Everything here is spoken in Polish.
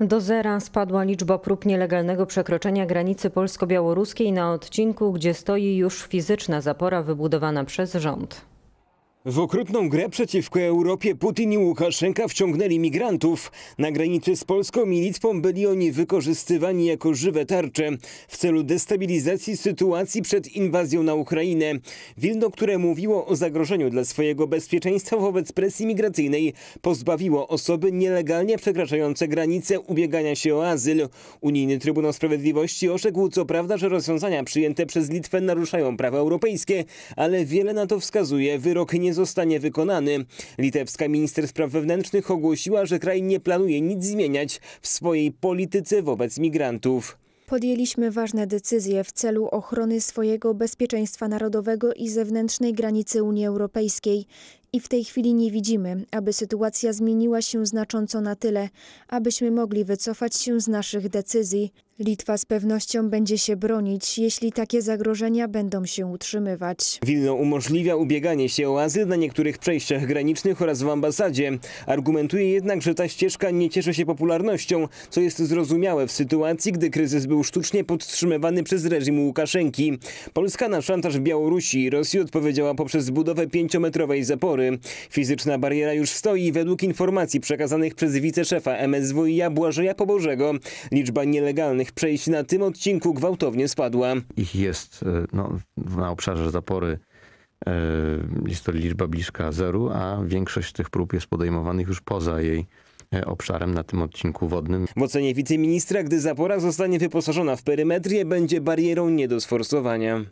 Do zera spadła liczba prób nielegalnego przekroczenia granicy polsko-białoruskiej na odcinku, gdzie stoi już fizyczna zapora wybudowana przez rząd. W okrutną grę przeciwko Europie Putin i Łukaszenka wciągnęli migrantów. Na granicy z Polską i Litwą byli oni wykorzystywani jako żywe tarcze w celu destabilizacji sytuacji przed inwazją na Ukrainę. Wilno, które mówiło o zagrożeniu dla swojego bezpieczeństwa wobec presji migracyjnej, pozbawiło osoby nielegalnie przekraczające granice ubiegania się o azyl. Unijny Trybunał Sprawiedliwości orzekł co prawda, że rozwiązania przyjęte przez Litwę naruszają prawa europejskie, ale wiele na to wskazuje wyrok nie nie zostanie wykonany. Litewska minister spraw wewnętrznych ogłosiła, że kraj nie planuje nic zmieniać w swojej polityce wobec migrantów. Podjęliśmy ważne decyzje w celu ochrony swojego bezpieczeństwa narodowego i zewnętrznej granicy Unii Europejskiej. I w tej chwili nie widzimy, aby sytuacja zmieniła się znacząco na tyle, abyśmy mogli wycofać się z naszych decyzji. Litwa z pewnością będzie się bronić, jeśli takie zagrożenia będą się utrzymywać. Wilno umożliwia ubieganie się o azyl na niektórych przejściach granicznych oraz w ambasadzie. Argumentuje jednak, że ta ścieżka nie cieszy się popularnością, co jest zrozumiałe w sytuacji, gdy kryzys był sztucznie podtrzymywany przez reżim Łukaszenki. Polska na szantaż Białorusi i Rosji odpowiedziała poprzez budowę pięciometrowej zapory. Fizyczna bariera już stoi według informacji przekazanych przez wiceszefa MSWiA Błażeja Pobożego. Liczba nielegalnych ich przejść na tym odcinku gwałtownie spadła. Ich jest e, no, na obszarze zapory e, jest to liczba bliska zeru, a większość tych prób jest podejmowanych już poza jej e, obszarem na tym odcinku wodnym. W ocenie wiceministra, gdy zapora zostanie wyposażona w perymetrię, będzie barierą nie do sforsowania.